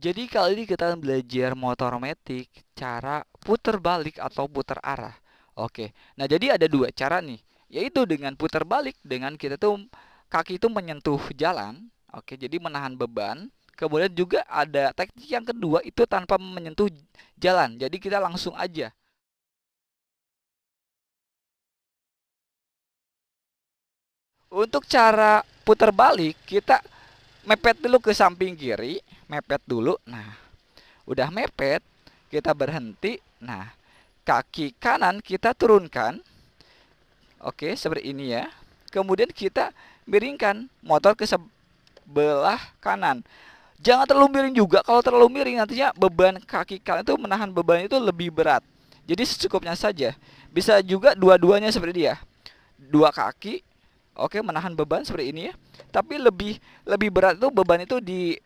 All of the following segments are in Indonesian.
Jadi kali ini kita akan belajar motor metik cara putar balik atau putar arah. Oke. Nah, jadi ada dua cara nih, yaitu dengan putar balik dengan kita tuh kaki itu menyentuh jalan. Oke, jadi menahan beban. Kemudian juga ada teknik yang kedua itu tanpa menyentuh jalan. Jadi kita langsung aja Untuk cara putar balik, kita mepet dulu ke samping kiri mepet dulu nah udah mepet kita berhenti nah kaki kanan kita turunkan oke seperti ini ya kemudian kita miringkan motor ke sebelah kanan jangan terlalu miring juga kalau terlalu miring nantinya beban kaki kanan itu menahan beban itu lebih berat jadi secukupnya saja bisa juga dua-duanya seperti dia dua kaki oke okay, menahan beban seperti ini ya tapi lebih lebih berat tuh beban itu di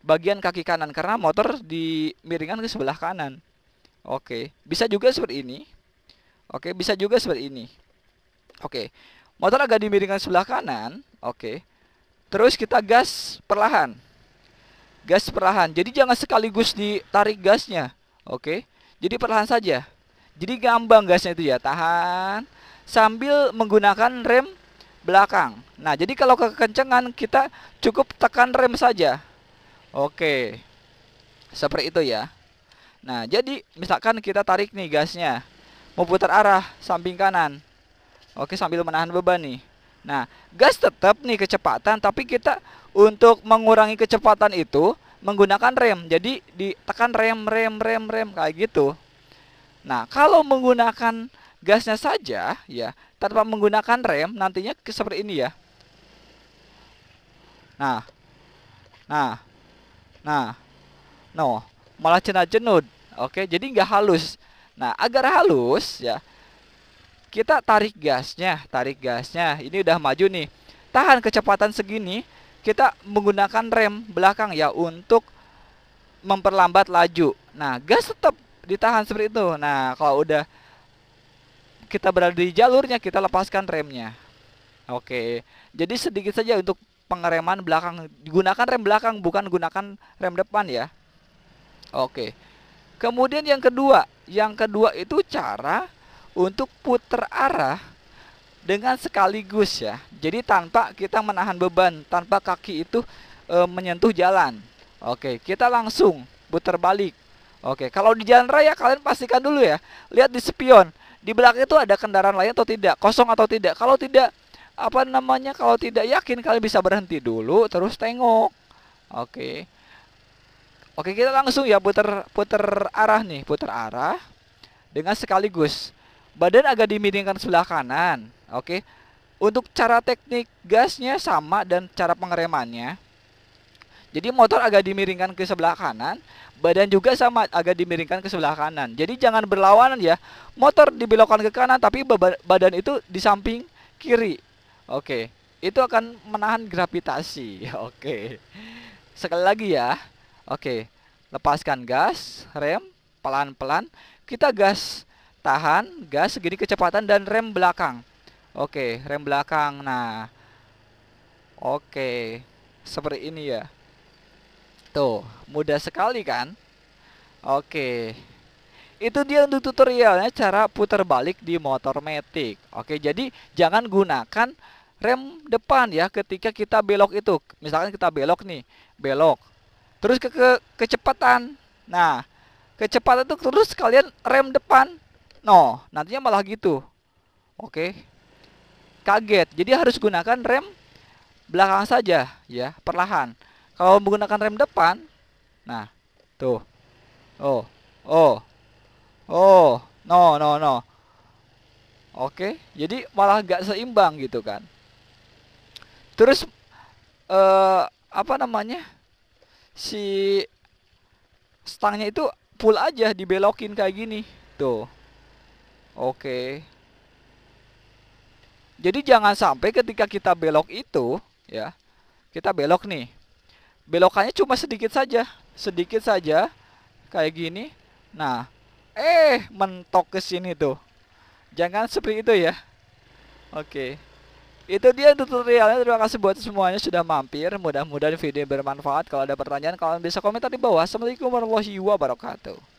bagian kaki kanan karena motor di miringan ke sebelah kanan oke okay. bisa juga seperti ini oke okay, bisa juga seperti ini oke motor agak dimiringkan sebelah kanan oke terus kita gas perlahan gas perlahan jadi jangan sekaligus ditarik gasnya oke jadi perlahan saja jadi gampang gasnya itu ya tahan sambil menggunakan rem belakang. Nah, jadi kalau kekencangan kita cukup tekan rem saja. Oke. Seperti itu ya. Nah, jadi misalkan kita tarik nih gasnya. mau putar arah samping kanan. Oke, sambil menahan beban nih. Nah, gas tetap nih kecepatan, tapi kita untuk mengurangi kecepatan itu menggunakan rem. Jadi ditekan rem, rem, rem, rem kayak gitu. Nah, kalau menggunakan gasnya saja ya tanpa menggunakan rem nantinya seperti ini ya. Nah. Nah. Nah. No, malah cenut-cenut. Oke, jadi nggak halus. Nah, agar halus ya. Kita tarik gasnya, tarik gasnya. Ini udah maju nih. Tahan kecepatan segini, kita menggunakan rem belakang ya untuk memperlambat laju. Nah, gas tetap ditahan seperti itu. Nah, kalau udah kita berada di jalurnya kita lepaskan remnya. Oke. Jadi sedikit saja untuk pengereman belakang. Gunakan rem belakang bukan gunakan rem depan ya. Oke. Kemudian yang kedua, yang kedua itu cara untuk putar arah dengan sekaligus ya. Jadi tanpa kita menahan beban, tanpa kaki itu e, menyentuh jalan. Oke, kita langsung putar balik. Oke, kalau di jalan raya kalian pastikan dulu ya, lihat di spion di belakang itu ada kendaraan lain atau tidak, kosong atau tidak. Kalau tidak apa namanya? Kalau tidak yakin kalian bisa berhenti dulu terus tengok. Oke. Oke, kita langsung ya putar putar arah nih, putar arah dengan sekaligus. Badan agak dimiringkan sebelah kanan. Oke. Untuk cara teknik gasnya sama dan cara pengeremannya. Jadi motor agak dimiringkan ke sebelah kanan, badan juga sama agak dimiringkan ke sebelah kanan. Jadi jangan berlawanan ya. Motor dibelokkan ke kanan tapi badan itu di samping kiri. Oke, itu akan menahan gravitasi. Oke. Sekali lagi ya. Oke. Lepaskan gas, rem pelan-pelan. Kita gas, tahan, gas segini kecepatan dan rem belakang. Oke, rem belakang. Nah. Oke. Seperti ini ya. Tuh, mudah sekali kan? Oke. Itu dia untuk tutorialnya cara putar balik di motor Matic. Oke, jadi jangan gunakan rem depan ya ketika kita belok itu. Misalkan kita belok nih, belok. Terus ke, ke kecepatan. Nah, kecepatan itu terus kalian rem depan. No, nantinya malah gitu. Oke. Kaget. Jadi harus gunakan rem belakang saja ya, perlahan. Kalau menggunakan rem depan, nah, tuh. Oh, oh, oh, no, no, no. Oke, jadi malah gak seimbang gitu kan. Terus eh, apa namanya si stangnya itu full aja dibelokin kayak gini, tuh. Oke. Jadi jangan sampai ketika kita belok itu, ya, kita belok nih belokannya cuma sedikit saja sedikit saja kayak gini nah eh mentok ke sini tuh jangan seperti itu ya oke itu dia tutorialnya terima kasih buat semuanya sudah mampir mudah-mudahan video bermanfaat kalau ada pertanyaan kalian bisa komentar di bawah assalamualaikum warahmatullahi wabarakatuh